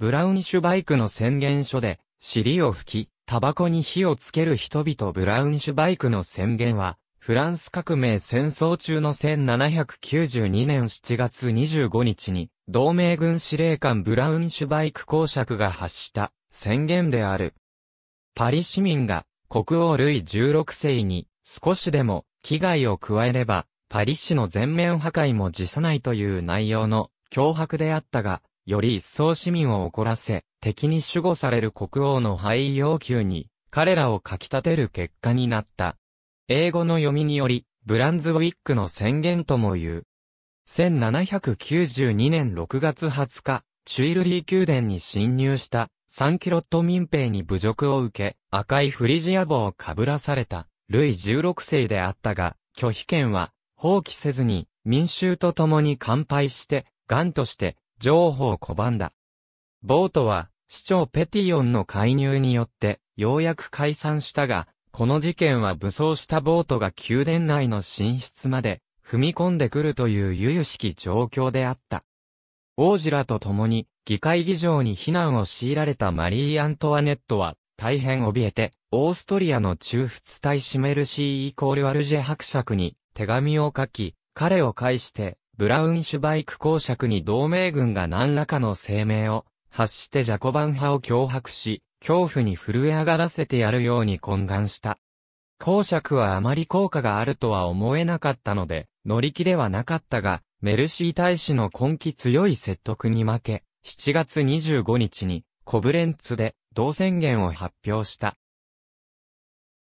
ブラウニッシュバイクの宣言書で、尻を拭き、タバコに火をつける人々ブラウンシュバイクの宣言は、フランス革命戦争中の1792年7月25日に、同盟軍司令官ブラウンシュバイク公爵が発した宣言である。パリ市民が国王ルイ16世に少しでも危害を加えれば、パリ市の全面破壊も辞さないという内容の脅迫であったが、より一層市民を怒らせ、敵に守護される国王の廃位要求に、彼らをかき立てる結果になった。英語の読みにより、ブランズウィックの宣言とも言う。1792年6月20日、チュイルリー宮殿に侵入したサンキロット民兵に侮辱を受け、赤いフリジア帽をかぶらされた、ルイ16世であったが、拒否権は放棄せずに民衆と共に乾杯して、ガンとして情報拒んだ。ボートは、市長ペティオンの介入によって、ようやく解散したが、この事件は武装したボートが宮殿内の寝室まで、踏み込んでくるという由々しき状況であった。王子らと共に、議会議場に避難を強いられたマリー・アントワネットは、大変怯えて、オーストリアの中仏大シメルシーイコールアルジェ伯爵に手紙を書き、彼を介してブラウンシュバイク公爵に同盟軍が何らかの声明を発してジャコバン派を脅迫し、恐怖に震え上がらせてやるように懇願した。公爵はあまり効果があるとは思えなかったので、乗り気ではなかったが、メルシー大使の根気強い説得に負け、7月25日に、コブレンツで、同宣言を発表した。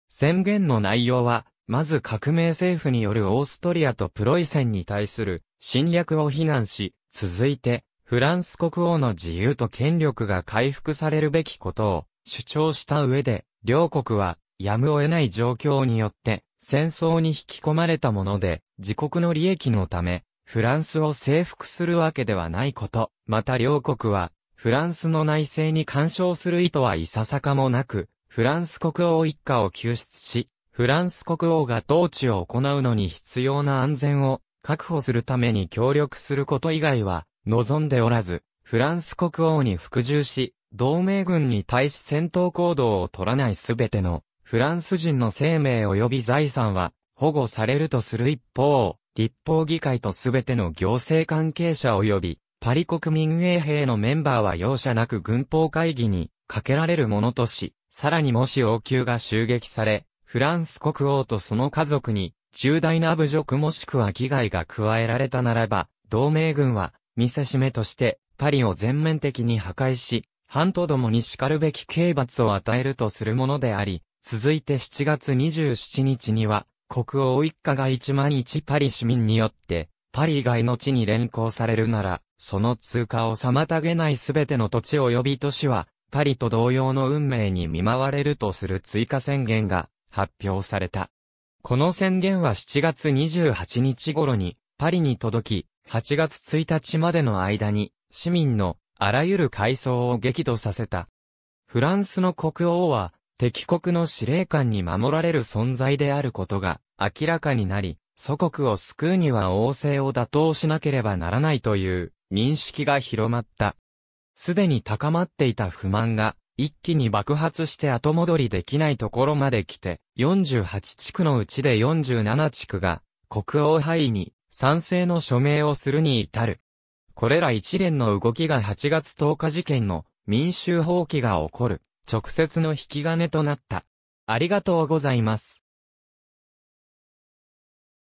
宣言の内容は、まず革命政府によるオーストリアとプロイセンに対する侵略を非難し、続いて、フランス国王の自由と権力が回復されるべきことを主張した上で、両国は、やむを得ない状況によって、戦争に引き込まれたもので、自国の利益のため、フランスを征服するわけではないこと。また両国は、フランスの内政に干渉する意図はいささかもなく、フランス国王一家を救出し、フランス国王が統治を行うのに必要な安全を確保するために協力すること以外は望んでおらず、フランス国王に服従し、同盟軍に対し戦闘行動を取らないすべてのフランス人の生命及び財産は保護されるとする一方、立法議会とすべての行政関係者及びパリ国民衛兵のメンバーは容赦なく軍法会議にかけられるものとし、さらにもし王宮が襲撃され、フランス国王とその家族に、重大な侮辱もしくは危害が加えられたならば、同盟軍は、見せしめとして、パリを全面的に破壊し、半とどもに叱るべき刑罰を与えるとするものであり、続いて7月27日には、国王一家が1万1パリ市民によって、パリ以外の地に連行されるなら、その通過を妨げないすべての土地及び都市は、パリと同様の運命に見舞われるとする追加宣言が発表された。この宣言は7月28日頃にパリに届き、8月1日までの間に市民のあらゆる階層を激怒させた。フランスの国王は敵国の司令官に守られる存在であることが明らかになり、祖国を救うには王政を打倒しなければならないという認識が広まった。すでに高まっていた不満が一気に爆発して後戻りできないところまで来て、48地区のうちで47地区が、国王範囲に賛成の署名をするに至る。これら一連の動きが8月10日事件の民衆放棄が起こる直接の引き金となった。ありがとうございます。